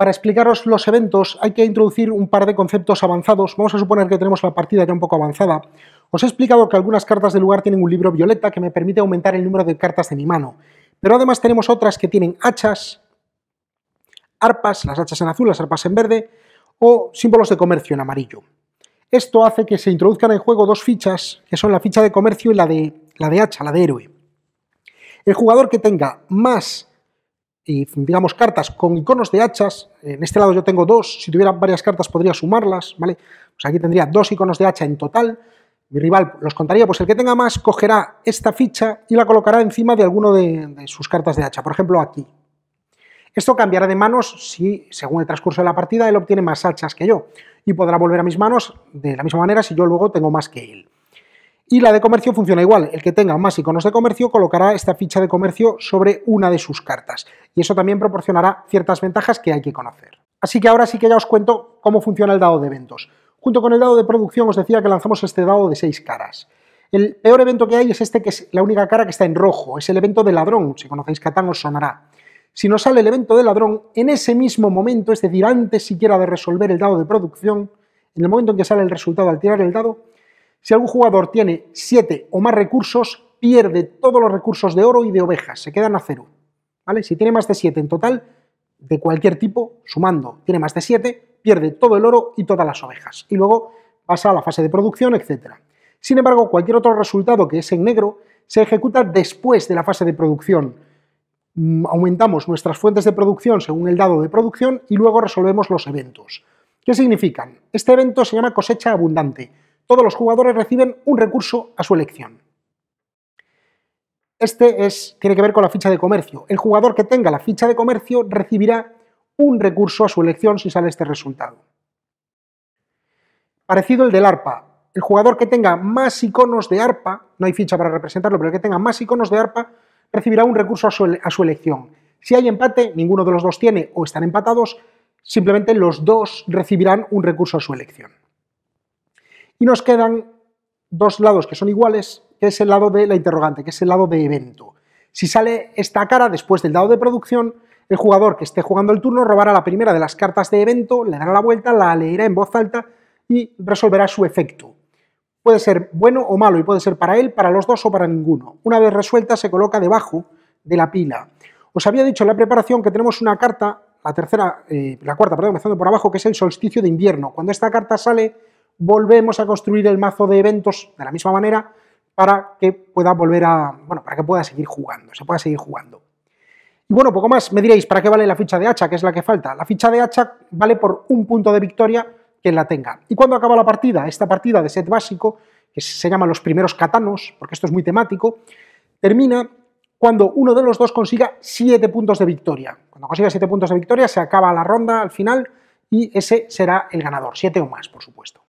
Para explicaros los eventos hay que introducir un par de conceptos avanzados. Vamos a suponer que tenemos la partida ya un poco avanzada. Os he explicado que algunas cartas del lugar tienen un libro violeta que me permite aumentar el número de cartas de mi mano. Pero además tenemos otras que tienen hachas, arpas, las hachas en azul, las arpas en verde, o símbolos de comercio en amarillo. Esto hace que se introduzcan en juego dos fichas, que son la ficha de comercio y la de, la de hacha, la de héroe. El jugador que tenga más y digamos cartas con iconos de hachas, en este lado yo tengo dos, si tuviera varias cartas podría sumarlas, ¿vale? Pues aquí tendría dos iconos de hacha en total, mi rival los contaría, pues el que tenga más cogerá esta ficha y la colocará encima de alguno de sus cartas de hacha, por ejemplo aquí. Esto cambiará de manos si, según el transcurso de la partida, él obtiene más hachas que yo, y podrá volver a mis manos de la misma manera si yo luego tengo más que él. Y la de comercio funciona igual. El que tenga más iconos de comercio colocará esta ficha de comercio sobre una de sus cartas. Y eso también proporcionará ciertas ventajas que hay que conocer. Así que ahora sí que ya os cuento cómo funciona el dado de eventos. Junto con el dado de producción os decía que lanzamos este dado de seis caras. El peor evento que hay es este que es la única cara que está en rojo, es el evento de ladrón, si conocéis Catán os sonará. Si nos sale el evento de ladrón, en ese mismo momento, es decir, antes siquiera de resolver el dado de producción, en el momento en que sale el resultado al tirar el dado, si algún jugador tiene 7 o más recursos, pierde todos los recursos de oro y de ovejas, se quedan a cero. ¿Vale? Si tiene más de 7 en total, de cualquier tipo, sumando, tiene más de 7, pierde todo el oro y todas las ovejas. Y luego pasa a la fase de producción, etc. Sin embargo, cualquier otro resultado que es en negro se ejecuta después de la fase de producción. Mm, aumentamos nuestras fuentes de producción según el dado de producción y luego resolvemos los eventos. ¿Qué significan? Este evento se llama cosecha abundante todos los jugadores reciben un recurso a su elección. Este es, tiene que ver con la ficha de comercio. El jugador que tenga la ficha de comercio recibirá un recurso a su elección si sale este resultado. Parecido el del arpa. El jugador que tenga más iconos de arpa, no hay ficha para representarlo, pero el que tenga más iconos de arpa recibirá un recurso a su elección. Si hay empate, ninguno de los dos tiene o están empatados, simplemente los dos recibirán un recurso a su elección. Y nos quedan dos lados que son iguales, que es el lado de la interrogante, que es el lado de evento. Si sale esta cara después del dado de producción, el jugador que esté jugando el turno robará la primera de las cartas de evento, le dará la vuelta, la leerá en voz alta y resolverá su efecto. Puede ser bueno o malo y puede ser para él, para los dos o para ninguno. Una vez resuelta se coloca debajo de la pila. Os había dicho en la preparación que tenemos una carta, la tercera, eh, la cuarta, perdón, empezando por abajo, que es el solsticio de invierno. Cuando esta carta sale, volvemos a construir el mazo de eventos de la misma manera para que pueda volver a, bueno, para que pueda seguir jugando, se pueda seguir jugando. Y bueno, poco más, me diréis, ¿para qué vale la ficha de hacha, que es la que falta? La ficha de hacha vale por un punto de victoria que la tenga. ¿Y cuando acaba la partida? Esta partida de set básico, que se llama los primeros katanos, porque esto es muy temático, termina cuando uno de los dos consiga 7 puntos de victoria. Cuando consiga 7 puntos de victoria se acaba la ronda al final y ese será el ganador, 7 o más, por supuesto.